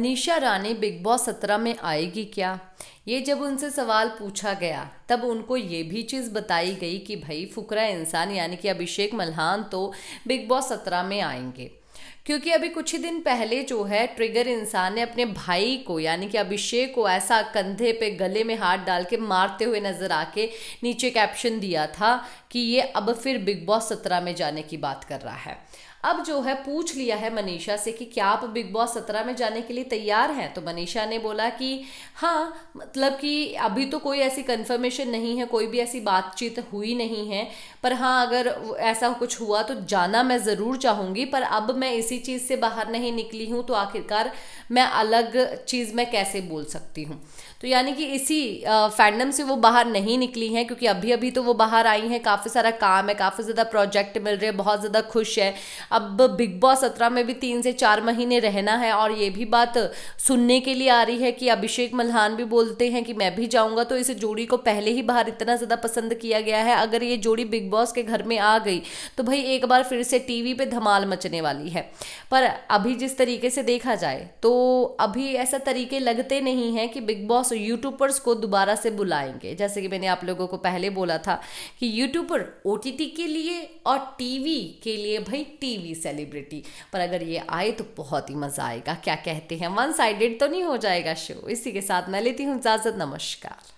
अनिशा रानी big boss सत्रह में आएगी क्या ये जब उनसे सवाल पूछा गया तब उनको ये भी चीज़ बताई गई कि भाई फुकरा इंसान यानी कि अभिषेक मल्हान तो बिग बॉस सत्रह में आएंगे क्योंकि अभी कुछ ही दिन पहले जो है ट्रिगर इंसान ने अपने भाई को यानी कि अभिषेक को ऐसा कंधे पे गले में हाथ डाल के मारते हुए नजर आके नीचे कैप्शन दिया था कि ये अब फिर बिग बॉस सत्रह में जाने की बात कर रहा है अब जो है पूछ लिया है मनीषा से कि क्या आप बिग बॉस सत्रह में जाने के लिए तैयार हैं तो मनीषा ने बोला कि हाँ मतलब कि अभी तो कोई ऐसी कंफर्मेशन नहीं है कोई भी ऐसी बातचीत हुई नहीं है पर हाँ अगर ऐसा कुछ हुआ तो जाना मैं ज़रूर चाहूँगी पर अब मैं इसी चीज़ से बाहर नहीं निकली हूँ तो आखिरकार मैं अलग चीज़ में कैसे बोल सकती हूँ तो यानी कि इसी फैंडम से वो बाहर नहीं निकली हैं क्योंकि अभी अभी तो वो बाहर आई हैं काफ़ी सारा काम है काफ़ी ज़्यादा प्रोजेक्ट मिल रहे हैं बहुत ज़्यादा खुश है अब बिग बॉस सत्रह में भी तीन से चार महीने रहना है और ये भी बात सुनने के लिए आ रही है कि अभिषेक मल्हान भी बोलते हैं कि मैं भी जाऊँगा तो इस जोड़ी को पहले ही बाहर इतना ज़्यादा पसंद किया गया है अगर ये जोड़ी बिग बॉस के घर में आ गई तो भाई एक बार फिर से टीवी पे धमाल मचने वाली है पर अभी जिस तरीके से देखा जाए तो अभी ऐसा तरीके लगते नहीं हैं कि बिग बॉस यूट्यूबर्स को दोबारा से बुलाएंगे जैसे कि मैंने आप लोगों को पहले बोला था कि यूट्यूबर ओ के लिए और टी के लिए भाई टी किसी भी सेलिब्रिटी पर अगर ये आए तो बहुत ही मज़ा आएगा क्या कहते हैं वन साइडेड तो नहीं हो जाएगा शो इसी के साथ मैं लेती हूँ इजाज़त नमस्कार